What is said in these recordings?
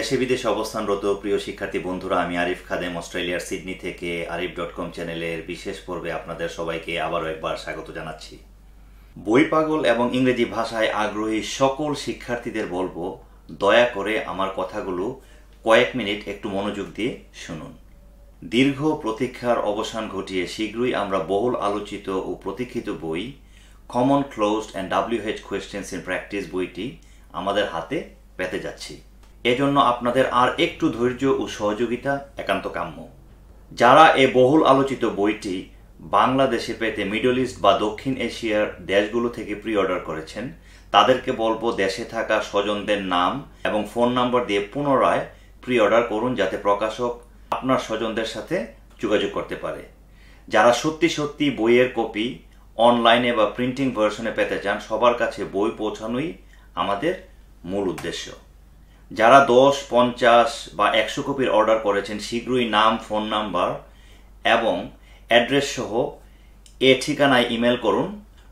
দেশে বিদেশে অবস্থানরত প্রিয় শিক্ষার্থী বন্ধুরা আমি আরিফ খাদেম অস্ট্রেলিয়ার সিডনি থেকে আরিফ ডট কম চ্যানেলের বিশেষ পর্বে আপনাদের সবাইকে আবারও একবার স্বাগত জানাচ্ছি বই পাগল এবং ইংরেজি ভাষায় আগ্রহী সকল শিক্ষার্থীদের বলবো দয়া করে আমার কথাগুলো কয়েক মিনিট একটু মনোযোগ দিয়ে শুনুন দীর্ঘ প্রতীক্ষার অবসান ঘটিয়ে শীঘ্রই আমরা বহুল আলোচিত ও প্রতীক্ষিত বই common closed and WH questions in practice বইটি আমাদের হাতে পেতে যাচ্ছি এজন্য আপনাদের আর একটু ধৈর্য ও সহযোগিতা একান্ত কাম্য যারা এ বহুল আলোচিত বইটি বাংলাদেশে পেতে মিডল ইস্ট বা দক্ষিণ এশিয়ার দেশগুলো থেকে প্রি অর্ডার করেছেন তাদেরকে বলবো দেশে থাকা স্বজনদের নাম এবং ফোন নাম্বার দিয়ে পুনরায় প্রি অর্ডার করুন যাতে প্রকাশক আপনার স্বজনদের সাথে যোগাযোগ করতে পারে যারা সত্যি সত্যি বইয়ের কপি অনলাইনে বা প্রিন্টিং ভার্সনে পেতে চান সবার কাছে বই পৌঁছানোই আমাদের মূল উদ্দেশ্য যারা দশ পঞ্চাশ বা একশো কপির অর্ডার করেছেন শীঘ্রই নাম ফোন নাম্বার এবং অ্যাড্রেস সহ এ ঠিকানায় ইমেল করুন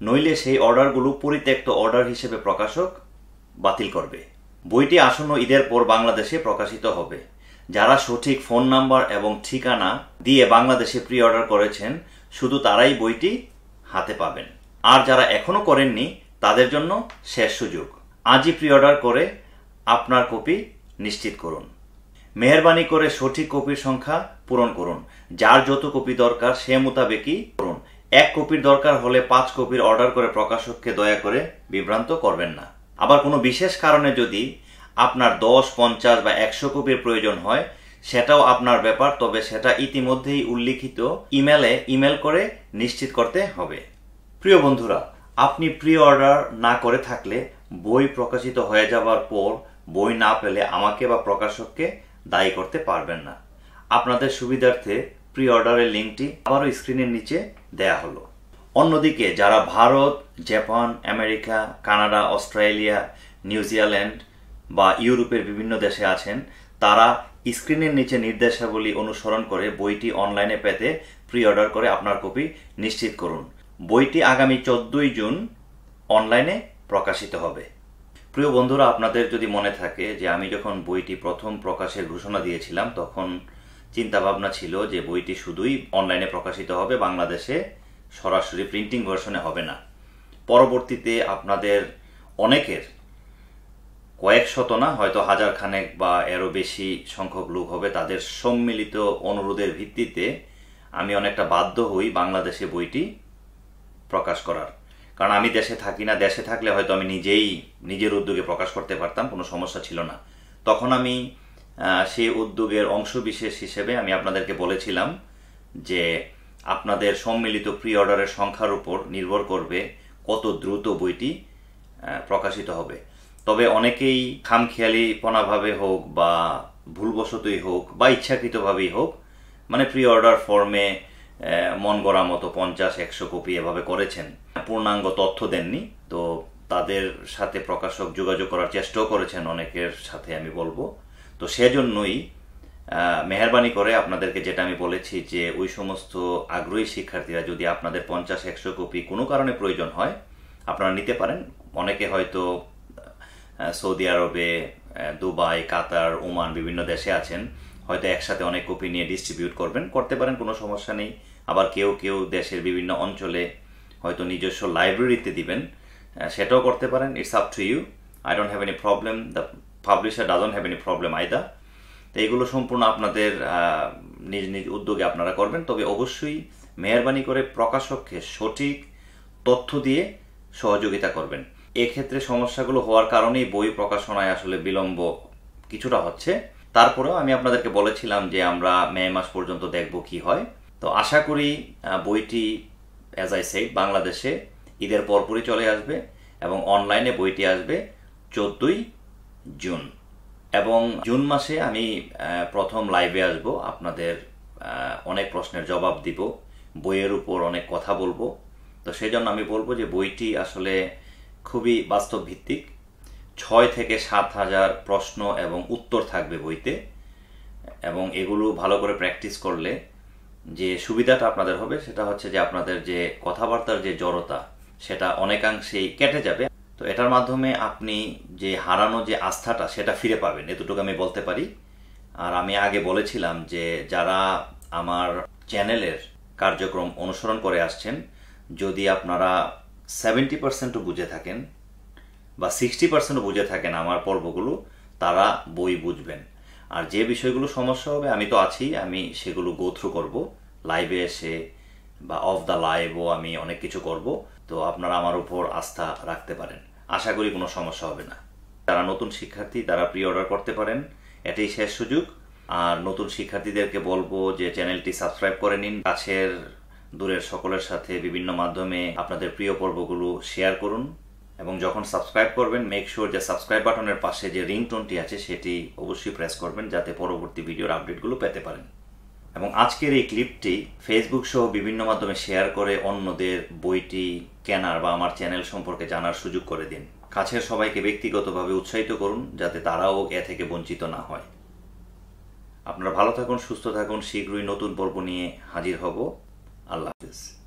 নইলে সেই অর্ডারগুলো পরিত্যক্ত অর্ডার হিসেবে প্রকাশক বাতিল করবে বইটি আসন্ন ঈদের পর বাংলাদেশে প্রকাশিত হবে যারা সঠিক ফোন নাম্বার এবং ঠিকানা দিয়ে বাংলাদেশে প্রি অর্ডার করেছেন শুধু তারাই বইটি হাতে পাবেন আর যারা এখনও করেননি তাদের জন্য শেষ সুযোগ আজই প্রি অর্ডার করে আপনার কপি নিশ্চিত করুন মেহরবানি করে সঠিক কপির সংখ্যা পূরণ করুন যার যত কপি দরকার সে মোতাবেকই করুন এক কপির দরকার হলে পাঁচ কপির অর্ডার করে প্রকাশককে দয়া করে বিভ্রান্ত করবেন না আবার কোনো বিশেষ কারণে যদি আপনার দশ পঞ্চাশ বা একশো কপির প্রয়োজন হয় সেটাও আপনার ব্যাপার তবে সেটা ইতিমধ্যেই উল্লিখিত ইমেলে ইমেল করে নিশ্চিত করতে হবে প্রিয় বন্ধুরা আপনি প্রি অর্ডার না করে থাকলে বই প্রকাশিত হয়ে যাবার পর বই না পেলে আমাকে বা প্রকাশককে দায়ী করতে পারবেন না আপনাদের সুবিধার্থে প্রি অর্ডারের লিঙ্কটি আবারও স্ক্রিনের নিচে দেয়া হলো অন্যদিকে যারা Bharat Japan America Canada Australia New Zealand বা ইউরোপের বিভিন্ন দেশে আছেন তারা স্ক্রিনের নিচে নির্দেশাবলী অনুসরণ করে বইটি অনলাইনে পেতে প্রি অর্ডার করে আপনার কপি নিশ্চিত করুন বইটি আগামী চোদ্দই জুন অনলাইনে প্রকাশিত হবে প্রিয় বন্ধুরা আপনাদের যদি মনে থাকে যে আমি যখন বইটি প্রথম প্রকাশের ঘোষণা দিয়েছিলাম তখন চিন্তা ভাবনা ছিল যে বইটি শুধুই অনলাইনে প্রকাশিত হবে বাংলাদেশে সরাসরি প্রিন্টিং ভার্সনে হবে না পরবর্তীতে আপনাদের অনেকের কয়েক শত না হয়তো হাজার খানেক বা এরও বেশি সংখ্যক লোক হবে তাদের সম্মিলিত অনুরোধের ভিত্তিতে আমি অনেকটা বাধ্য হই বাংলাদেশে বইটি প্রকাশ করার কারণ আমি দেশে থাকি না দেশে থাকলে হয়তো আমি নিজেই নিজের উদ্যোগে প্রকাশ করতে পারতাম কোনো সমস্যা ছিল না তখন আমি সেই উদ্যোগের অংশবিশেষ হিসেবে আমি আপনাদেরকে বলেছিলাম যে আপনাদের সম্মিলিত প্রি অর্ডারের সংখ্যার উপর নির্ভর করবে কত দ্রুত বইটি প্রকাশিত হবে তবে অনেকেই খামখেয়ালিপনাভাবে হোক বা ভুলবশতই হোক বা ইচ্ছাকৃতভাবেই হোক মানে প্রি অর্ডার ফর্মে মন গড়া মতো পঞ্চাশ একশো কপি এভাবে করেছেন পূর্ণাঙ্গ তথ্য দেননি তো তাদের সাথে প্রকাশক যোগাযোগ করার চেষ্টাও করেছেন অনেকের সাথে আমি বলবো তো সেজন্যই মেহরবানি করে আপনাদেরকে যেটা আমি বলেছি যে ওই সমস্ত আগ্রহী শিক্ষার্থীরা যদি আপনাদের পঞ্চাশ একশো কপি কোনো কারণে প্রয়োজন হয় আপনারা নিতে পারেন অনেকে হয়তো সৌদি আরবে দুবাই কাতার ওমান বিভিন্ন দেশে আছেন হয়তো একসাথে অনেক কপি নিয়ে ডিস্ট্রিবিউট করবেন করতে পারেন কোনো সমস্যা নেই আবার কেউ কেউ দেশের বিভিন্ন অঞ্চলে হয়তো নিজস্ব লাইব্রেরিতে দিবেন সেটাও করতে পারেন it's up to you I don't have any problem the publisher doesn't have any problem আইদা তো এইগুলো সম্পূর্ণ আপনাদের নিজ নিজ উদ্যোগে আপনারা করবেন তবে অবশ্যই মেহরবানি করে প্রকাশককে সঠিক তথ্য দিয়ে সহযোগিতা করবেন এক্ষেত্রে সমস্যাগুলো হওয়ার কারণেই বই প্রকাশনায় আসলে বিলম্ব কিছুটা হচ্ছে তারপরেও আমি আপনাদেরকে বলেছিলাম যে আমরা মে মাস পর্যন্ত দেখব কি হয় তো আশা করি বইটি অ্যাজ আই সেড বাংলাদেশে ঈদের পরপরই চলে আসবে এবং অনলাইনে বইটি আসবে চোদ্দই জুন এবং জুন মাসে আমি প্রথম লাইভে আসব আপনাদের অনেক প্রশ্নের জবাব দিব বইয়ের উপর অনেক কথা বলবো তো সেই জন্য আমি বলবো যে বইটি আসলে খুবই বাস্তব ভিত্তিক ছয় থেকে সাত হাজার প্রশ্ন এবং উত্তর থাকবে বইতে এবং এগুলো ভালো করে প্র্যাকটিস করলে যে সুবিধাটা আপনাদের হবে সেটা হচ্ছে যে আপনাদের যে কথাবার্তার যে জড়তা সেটা অনেকাংশেই কেটে যাবে তো এটার মাধ্যমে আপনি যে হারানো যে আস্থাটা সেটা ফিরে পাবেন এতটুকু আমি বলতে পারি আর আমি আগে বলেছিলাম যে যারা আমার চ্যানেলের কার্যক্রম অনুসরণ করে আসছেন যদি আপনারা সেভেন্টি পার্সেন্টও বুঝে থাকেন বা সিক্সটি পার্সেন্টও বুঝে থাকেন আমার পর্বগুলো তারা বই বুঝবেন আর যে বিষয়গুলো সমস্যা হবে আমি তো আছি আমি সেগুলো গোথ্রু করব লাইভে এসে বা অফ দ্য লাইভও আমি অনেক কিছু করব তো আপনারা আমার উপর আস্থা রাখতে পারেন আশা করি কোনো সমস্যা হবে না যারা নতুন শিক্ষার্থী তারা প্রি অর্ডার করতে পারেন এটাই শেষ সুযোগ আর নতুন শিক্ষার্থীদেরকে বলবো যে চ্যানেলটি সাবস্ক্রাইব করে নিন কাছের দূরের সকলের সাথে বিভিন্ন মাধ্যমে আপনাদের প্রিয় পর্বগুলো শেয়ার করুন এবং যখন সাবস্ক্রাইব করবেন মেক শিওর যে সাবস্ক্রাইব বাটনের পাশে যে রিংটোনটি আছে সেটি অবশ্যই প্রেস করবেন যাতে পরবর্তী ভিডিওর আপডেটগুলো পেতে পারেন এবং আজকের এই ক্লিপটি ফেসবুক সহ বিভিন্ন মাধ্যমে শেয়ার করে অন্যদের বইটি কেনার বা আমার চ্যানেল সম্পর্কে জানার সুযোগ করে দিন কাছের সবাইকে ব্যক্তিগতভাবে উৎসাহিত করুন যাতে তারাও এ থেকে বঞ্চিত না হয় আপনারা ভালো থাকুন সুস্থ থাকুন শীঘ্রই নতুন পর্ব নিয়ে হাজির হব আল্লাহ হাফিজ